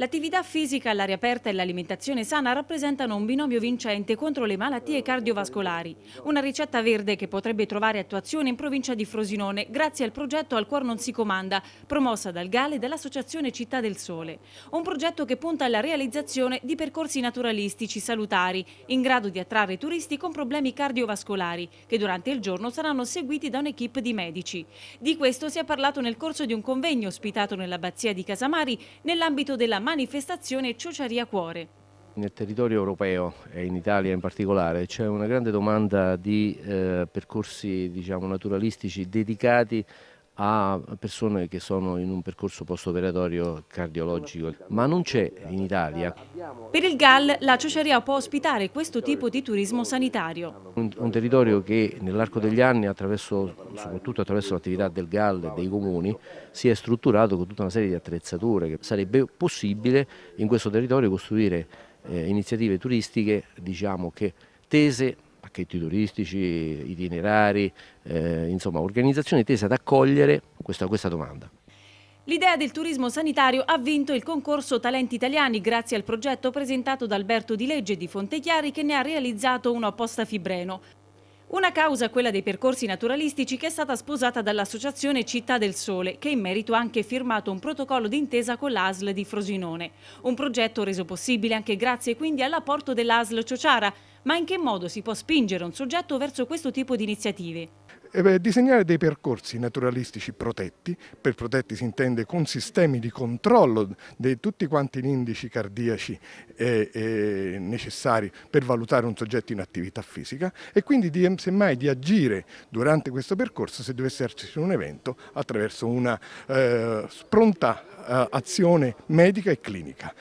L'attività fisica all'aria aperta e l'alimentazione sana rappresentano un binomio vincente contro le malattie cardiovascolari. Una ricetta verde che potrebbe trovare attuazione in provincia di Frosinone grazie al progetto Al cuor non si comanda, promossa dal Gale dell'Associazione Città del Sole. Un progetto che punta alla realizzazione di percorsi naturalistici salutari, in grado di attrarre turisti con problemi cardiovascolari, che durante il giorno saranno seguiti da un'equipe di medici. Di questo si è parlato nel corso di un convegno ospitato nell'abbazia di Casamari nell'ambito del della manifestazione Ciociaria Cuore. Nel territorio europeo e in Italia in particolare c'è una grande domanda di eh, percorsi diciamo, naturalistici dedicati a persone che sono in un percorso post-operatorio cardiologico, ma non c'è in Italia per il GAL la Ciociaria può ospitare questo tipo di turismo sanitario. Un, un territorio che nell'arco degli anni, attraverso, soprattutto attraverso l'attività del GAL e dei comuni, si è strutturato con tutta una serie di attrezzature che sarebbe possibile in questo territorio costruire eh, iniziative turistiche diciamo, che tese pacchetti turistici, itinerari, eh, insomma organizzazioni tese ad accogliere questa, questa domanda. L'idea del turismo sanitario ha vinto il concorso Talenti Italiani grazie al progetto presentato da Alberto Di Legge di Fontechiari che ne ha realizzato uno apposta Fibreno. Una causa, quella dei percorsi naturalistici, che è stata sposata dall'associazione Città del Sole, che in merito ha anche firmato un protocollo d'intesa con l'ASL di Frosinone. Un progetto reso possibile anche grazie quindi all'apporto dell'ASL Ciociara. Ma in che modo si può spingere un soggetto verso questo tipo di iniziative? Eh beh, disegnare dei percorsi naturalistici protetti, per protetti si intende con sistemi di controllo di tutti quanti gli indici cardiaci eh, eh, necessari per valutare un soggetto in attività fisica e quindi di, semmai di agire durante questo percorso se dovesse esserci un evento attraverso una eh, pronta eh, azione medica e clinica.